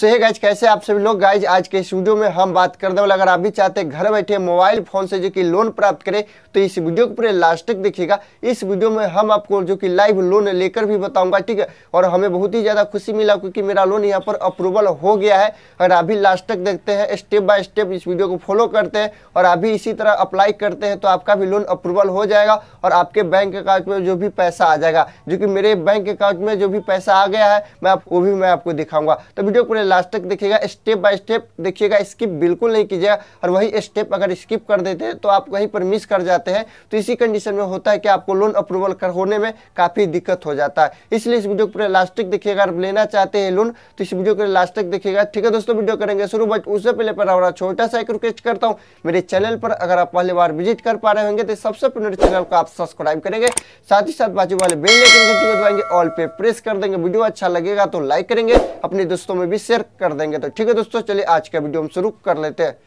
सो so, guys कैसे आप सभी लोग गाइज आज के इस वीडियो में हम बात कर वाले अगर आप भी चाहते हैं घर बैठे मोबाइल फोन से जो कि लोन प्राप्त करें तो इस वीडियो को पूरे लास्ट तक देखिएगा इस वीडियो में हम आपको जो कि लाइव लोन लेकर भी बताऊंगा ठीक है और हमें बहुत ही ज़्यादा खुशी मिला क्योंकि मेरा लोन यहाँ पर अप्रूवल हो गया है अगर आप भी लास्ट तक देखते हैं स्टेप बाय स्टेप इस वीडियो को फॉलो करते हैं और अभी इसी तरह अप्लाई करते हैं तो आपका भी लोन अप्रूवल हो जाएगा और आपके बैंक अकाउंट में जो भी पैसा आ जाएगा जो कि मेरे बैंक अकाउंट में जो भी पैसा आ गया है मैं वो भी मैं आपको दिखाऊंगा तो वीडियो पूरे लास्ट तक देखिएगा स्टेप बाय स्टेप देखिएगा स्किप बिल्कुल नहीं कीजिएगा और वही स्टेप अगर स्किप कर देते हैं तो आप कहीं पर मिस कर जाते हैं तो इसी कंडीशन में होता है कि आपको लोन अप्रूवल कर होने में काफ़ी दिक्कत हो जाता है इसलिए इस वीडियो को पूरे लास्ट तक देखिएगा अगर लेना चाहते हैं लोन तो इस वीडियो को लास्ट तक देखिएगा ठीक है दोस्तों वीडियो करेंगे शुरू बट उससे पहले पर हमारा छोटा सा एक रिक्वेस्ट करता हूँ मेरे चैनल पर अगर आप पहली बार विजिट कर पा रहे होंगे तो सबसे पहले मेरे चैनल को आप सब्सक्राइब करेंगे साथ ही साथ बाजू वाले बेल लेकर दबाएंगे ऑल पे प्रेस कर देंगे वीडियो अच्छा लगेगा तो लाइक करेंगे अपने दोस्तों में भी शेयर शेयर कर देंगे तो ठीक है दोस्तों चलिए आज का वीडियो हम शुरू कर लेते हैं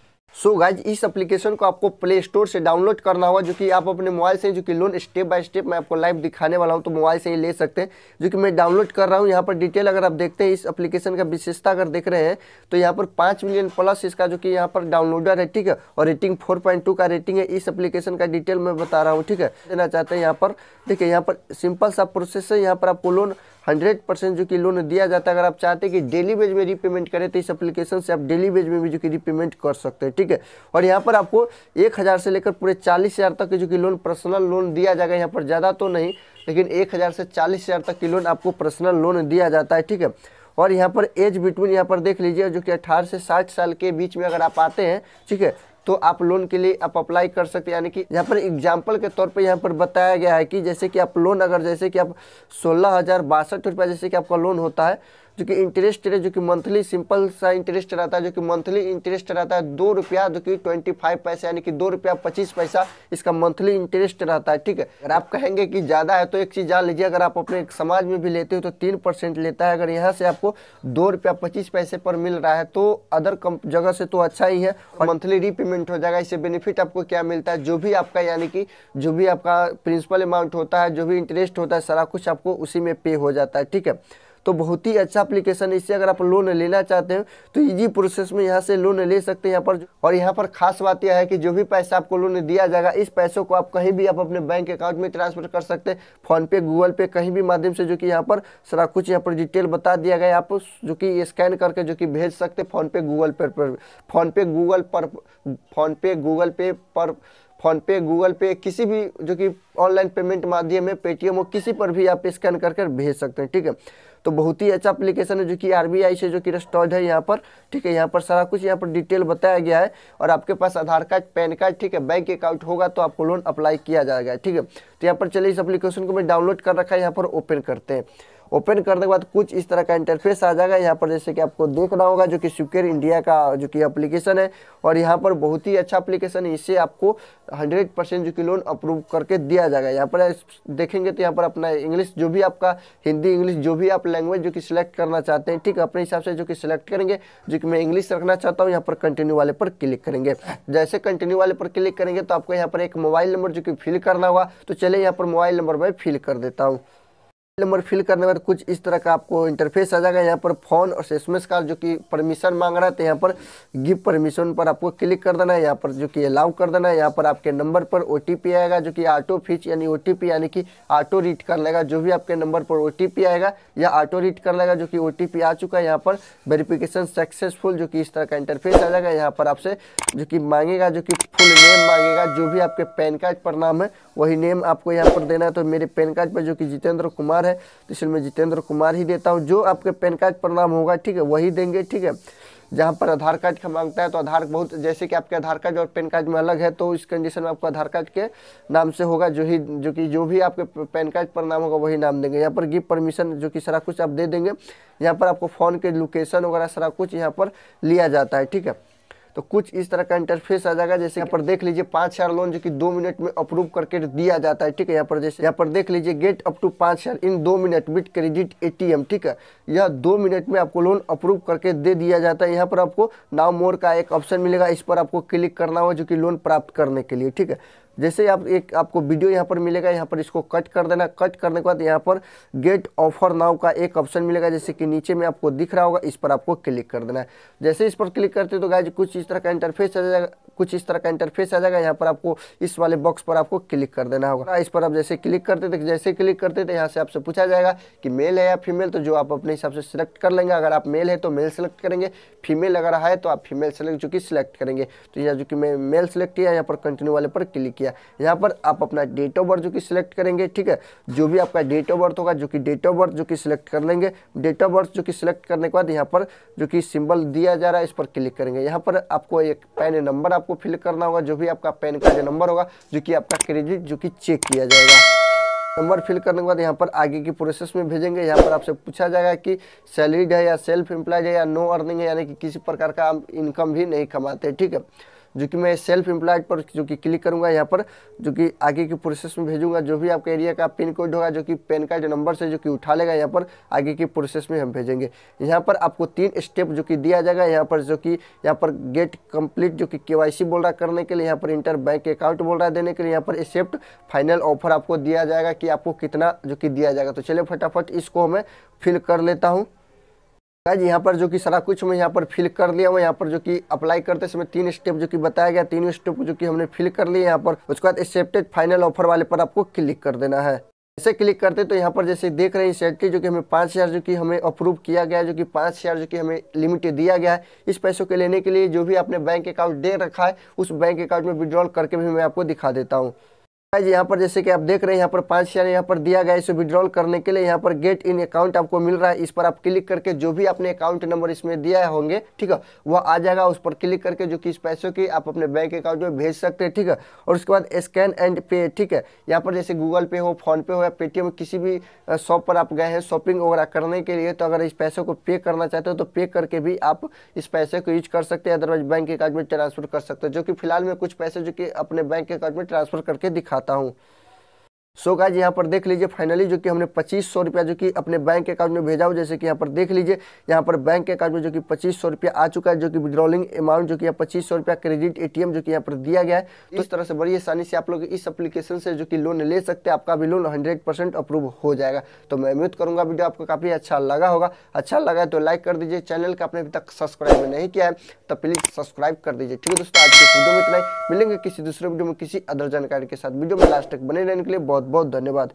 सो so गाइज इस एप्लीकेशन को आपको प्ले स्टोर से डाउनलोड करना होगा जो कि आप अपने मोबाइल से जो कि लोन स्टेप बाय स्टेप मैं आपको लाइव दिखाने वाला हूं तो मोबाइल से ही ले सकते हैं जो कि मैं डाउनलोड कर रहा हूं यहां पर डिटेल अगर आप देखते हैं इस एप्लीकेशन का विशेषता अगर देख रहे हैं तो यहां पर पाँच मिलियन प्लस इसका जो कि यहाँ पर डाउनलोडर है ठीक है और रेटिंग फोर का रेटिंग है इस एप्लीकेशन का डिटेल मैं बता रहा हूँ ठीक है देना चाहते हैं यहाँ पर देखिए यहाँ पर सिंपल सा प्रोसेस है यहाँ पर आपको लोन हंड्रेड परसेंट जो कि लोन दिया जाता है अगर आप चाहते हैं कि डेली बेज में रीपेमेंट करें तो इस एप्लीकेशन से आप डेली बेज में भी जो कि रीपेमेंट कर सकते हैं ठीक है और यहाँ पर आपको एक हज़ार से लेकर पूरे चालीस हज़ार तक के जो कि लोन पर्सनल लोन दिया जाएगा यहाँ पर ज़्यादा तो नहीं लेकिन एक हज़ार से चालीस हज़ार तक की लोन आपको पर्सनल लोन दिया जाता है ठीक है और यहाँ पर एज बिटवीन यहाँ पर देख लीजिए जो कि अट्ठारह से साठ साल के बीच में अगर आप आते हैं ठीक है तो आप लोन के लिए आप अप्लाई कर सकते हैं यानी कि यहाँ पर एग्जाम्पल के तौर पर यहाँ पर बताया गया है कि जैसे कि आप लोन अगर जैसे कि आप सोलह हज़ार बासठ रुपया जैसे कि आपका लोन होता है जो कि इंटरेस्ट रेट जो कि मंथली सिंपल सा इंटरेस्ट रहता है जो कि मंथली इंटरेस्ट रहता है दो रुपया जो कि ट्वेंटी फाइव पैसा यानी कि दो रुपया पच्चीस पैसा इसका मंथली इंटरेस्ट रहता है ठीक है अगर आप कहेंगे कि ज़्यादा है तो एक चीज़ जान लीजिए अगर आप अपने समाज में भी लेते हो तो तीन परसेंट लेता है अगर यहाँ से आपको दो रुपया पच्चीस पैसे पर मिल रहा है तो अदर जगह से तो अच्छा ही है मंथली रीपेमेंट हो जाएगा इससे बेनिफिट आपको क्या मिलता है जो भी आपका यानी कि जो भी आपका प्रिंसिपल अमाउंट होता है जो भी इंटरेस्ट होता है सारा कुछ आपको उसी में पे हो जाता है ठीक है तो बहुत ही अच्छा अप्लीकेशन है इससे अगर आप लोन लेना चाहते हो तो ईजी प्रोसेस में यहाँ से लोन ले सकते हैं यहाँ पर और यहाँ पर खास बात यह है कि जो भी पैसा आपको लोन दिया जाएगा इस पैसों को आप कहीं भी आप अपने बैंक अकाउंट में ट्रांसफर कर सकते हैं फ़ोनपे गूगल पे कहीं भी माध्यम से जो कि यहाँ पर सारा कुछ यहाँ पर डिटेल बता दिया गया आप जो कि स्कैन करके जो कि भेज सकते हैं फ़ोनपे गूगल पे पर फ़ोनपे गूगल पर फ़ोनपे गूगल पे पर फ़ोनपे गूगल पे किसी भी जो कि ऑनलाइन पेमेंट माध्यम है पेटीएम हो किसी पर भी आप स्कैन कर कर भेज सकते हैं ठीक है तो बहुत ही अच्छा एप्लीकेशन है जो कि आर से जो कि इंस्टॉल्ड है यहाँ पर ठीक है यहाँ पर सारा कुछ यहाँ पर डिटेल बताया गया है और आपके पास आधार कार्ड पैन कार्ड ठीक है बैंक अकाउंट होगा तो आपको लोन अप्लाई किया जाएगा ठीक है तो यहाँ पर चलिए इस अप्लीकेशन को मैं डाउनलोड कर रखा है यहाँ पर ओपन करते हैं ओपन करने के बाद कुछ इस तरह का इंटरफेस आ जाएगा यहाँ पर जैसे कि आपको देखना होगा जो कि सिक्योर इंडिया का जो कि एप्लीकेशन है और यहाँ पर बहुत ही अच्छा एप्लीकेशन है इससे आपको 100 परसेंट जो कि लोन अप्रूव करके दिया जाएगा यहाँ पर देखेंगे तो यहाँ पर अपना इंग्लिश जो भी आपका हिंदी इंग्लिश जो भी आप लैंग्वेज जो कि सिलेक्ट करना चाहते हैं ठीक अपने हिसाब से जो कि सिलेक्ट करेंगे जो कि मैं इंग्लिश रखना चाहता हूँ यहाँ पर कंटिन्यू वाले पर क्लिक करेंगे जैसे कंटिन्यू वाले पर क्लिक करेंगे तो आपको यहाँ पर एक मोबाइल नंबर जो कि फिल करना होगा तो चले यहाँ पर मोबाइल नंबर मैं फिल कर देता हूँ नंबर फिल करने बाद कुछ इस तरह का आपको इंटरफेस आ जाएगा यहाँ पर फोन और एस का जो कि परमिशन मांग रहा है तो यहाँ पर गिव परमिशन पर आपको क्लिक कर देना है यहाँ पर जो कि अलाउ कर देना है यहाँ पर आपके नंबर पर ओ आएगा जो कि ऑटो फिच यानी ओ यानी कि ऑटो रीड कर लेगा जो भी आपके नंबर पर ओ आएगा या ऑटो रीड कर लेगा जो कि ओ आ चुका है यहाँ पर वेरिफिकेशन सक्सेसफुल जो कि इस तरह का इंटरफेस आ जाएगा यहाँ पर आपसे जो कि मांगेगा जो कि फुल नेम मांगेगा जो भी आपके पैन कार्ड पर नाम है वही नेम आपको यहाँ पर देना है तो मेरे पैन कार्ड पर जो कि जितेंद्र कुमार है तो इसलिए मैं जितेंद्र कुमार ही देता हूँ जो आपके पैन कार्ड पर नाम होगा ठीक है वही देंगे ठीक है जहाँ पर आधार कार्ड का मांगता है तो आधार बहुत जैसे कि आपके आधार कार्ड और पैन कार्ड में अलग है तो इस कंडीशन में आपको आधार कार्ड के नाम से होगा जो ही जो कि जो भी आपके पैन कार्ड पर नाम होगा वही नाम देंगे यहाँ पर गिव परमिशन जो कि सारा कुछ आप दे देंगे यहाँ पर आपको फ़ोन के लोकेशन वगैरह सारा कुछ यहाँ पर लिया जाता है ठीक है तो कुछ इस तरह का इंटरफेस आ जाएगा जैसे यहाँ पर देख लीजिए पाँच हजार लोन जो कि दो मिनट में अप्रूव करके दिया जाता है ठीक है यहाँ पर जैसे यहाँ पर देख लीजिए गेट अप टू पाँच हजार इन दो मिनट विथ क्रेडिट एटीएम ठीक है यह दो मिनट में आपको लोन अप्रूव करके दे दिया जाता है यहाँ पर आपको नाव मोर का एक ऑप्शन मिलेगा इस पर आपको क्लिक करना हो जो कि लोन प्राप्त करने के लिए ठीक है जैसे आप एक आपको वीडियो यहाँ पर मिलेगा यहाँ पर इसको कट कर देना कट करने के बाद यहाँ पर गेट ऑफर नाव का एक ऑप्शन मिलेगा जैसे कि नीचे में आपको दिख रहा होगा इस पर आपको क्लिक कर देना है जैसे इस पर क्लिक करते तो गाय कुछ इस तरह का इंटरफेस आ जाएगा कुछ इस तरह का इंटरफेस आ जाएगा यहाँ पर आपको इस वाले बॉक्स पर आपको क्लिक कर देना होगा इस पर आप जैसे क्लिक करते थे जैसे क्लिक करते थे यहाँ से आपसे पूछा जाएगा कि मेल है या फीमेल तो जो आप अपने हिसाब से सिलेक्ट कर लेंगे अगर आप मेल है तो मेल सेलेक्ट करेंगे फीमेल अगर है तो आप फीमेल सेलेक्ट जो कि सिलेक्ट करेंगे तो यहाँ जो कि मैं मेल सेलेक्ट किया यहाँ पर कंटिन्यू वाले पर क्लिक किया किया यहाँ पर आप अपना डेट ऑफ बर्थ जो कि सिलेक्ट करेंगे ठीक है जो भी आपका डेट ऑफ बर्थ होगा जो कि डेट ऑफ बर्थ जो कि सिलेक्ट कर लेंगे डेट ऑफ बर्थ जो कि सिलेक्ट करने के बाद यहाँ पर जो कि सिंबल दिया जा रहा है इस पर क्लिक करेंगे यहाँ पर आपको एक पैन नंबर आपको फिल करना होगा जो भी आपका पैन कार्ड नंबर होगा जो कि आपका क्रेडिट जो कि चेक किया जाएगा नंबर फिल करने के बाद यहाँ पर आगे की प्रोसेस में भेजेंगे यहाँ पर आपसे पूछा जाएगा कि सैलरीड है या सेल्फ एम्प्लॉयड है या नो अर्निंग है यानी कि किसी प्रकार का आप इनकम भी नहीं कमाते ठीक है जो कि मैं सेल्फ एम्प्लॉयड पर जो कि क्लिक करूँगा यहाँ पर जो कि आगे की प्रोसेस में भेजूंगा जो भी आपके एरिया का पिन कोड होगा जो कि पैन कार्ड नंबर से जो कि उठा लेगा यहाँ पर आगे की प्रोसेस में हम भेजेंगे यहाँ पर आपको तीन स्टेप जो कि दिया जाएगा यहाँ पर जो कि यहाँ पर गेट कंप्लीट जो कि के बोल रहा करने के लिए यहाँ पर इंटर बैंक अकाउंट बोल रहा देने के लिए यहाँ पर एक्सेप्ट फाइनल ऑफर आपको दिया जाएगा कि आपको कितना जो कि दिया जाएगा तो चलिए फटाफट इसको मैं फिल कर लेता हूँ गाइज यहाँ पर जो कि सारा कुछ मैं यहाँ पर फिल कर लिया हूँ यहाँ पर जो कि अप्लाई करते समय तीन स्टेप जो कि बताया गया तीनों स्टेप जो कि हमने फिल कर लिया यहाँ पर उसके बाद एक्सेप्टेड फाइनल ऑफर वाले पर आपको क्लिक कर देना है ऐसे क्लिक करते तो यहाँ पर जैसे देख रहे हैं सैलरी जो कि हमें पाँच हज़ार जो कि हमें अप्रूव किया गया है जो कि पाँच हज़ार जो कि हमें लिमिट दिया गया है इस पैसों के लेने के लिए जो भी आपने बैंक अकाउंट दे रखा है उस बैंक अकाउंट में विड्रॉल करके भी मैं आपको दिखा देता हूँ यहाँ पर जैसे कि आप देख रहे हैं यहाँ पर पाँच शेयर यहाँ पर दिया गया इसे विड्रॉल करने के लिए यहाँ पर गेट इन अकाउंट आपको मिल रहा है इस पर आप क्लिक करके जो भी आपने अकाउंट नंबर इसमें दिया होंगे ठीक है वह आ जाएगा उस पर क्लिक करके जो कि इस पैसों की आप अपने बैंक अकाउंट में भेज सकते हैं ठीक है और उसके बाद स्कैन एंड पे ठीक है यहाँ पर जैसे गूगल पे हो फोनपे हो या पेटीएम किसी भी शॉप पर आप गए हैं शॉपिंग वगैरह करने के लिए तो अगर इस पैसों को पे करना चाहते हो तो पे करके भी आप इस पैसे को यूज कर सकते हैं अदरवाइज बैंक अकाउंट में ट्रांसफर कर सकते हो जो कि फिलहाल में कुछ पैसे जो कि अपने बैंक अकाउंट में ट्रांसफर करके दिखा बताऊँ सो so गाइज यहाँ पर देख लीजिए फाइनली जो कि हमने पच्चीस सौ रुपया जो कि अपने बैंक अकाउंट में भेजा हो जैसे कि यहाँ पर देख लीजिए यहाँ पर बैंक अकाउंट में जो कि पच्चीस सौ रुपया आ चुका है जो कि विड्रॉलिंग अमाउंट जो कि यहाँ पच्चीस सौ रुपया क्रेडिट एटीएम जो कि यहाँ पर दिया गया है तो इस तरह से बड़ी आसानी से आप लोग इस अपलीकेशन से जो कि लोन ले सकते हैं आपका भी लोन हंड्रेड अप्रूव हो जाएगा तो मैं उम्मीद करूँगा वीडियो आपको काफ़ी अच्छा लगा होगा अच्छा लगा तो लाइक कर दीजिए चैनल का आपने अभी तक सब्सक्राइब नहीं किया है तो प्लीज़ सब्सक्राइब कर दीजिए ठीक है दोस्तों आज के वीडियो में इतना मिलेंगे किसी दूसरे वीडियो में किसी अदर जानकारी के साथ वीडियो में लास्ट तक बने रहने के लिए बहुत बहुत बहुत धन्यवाद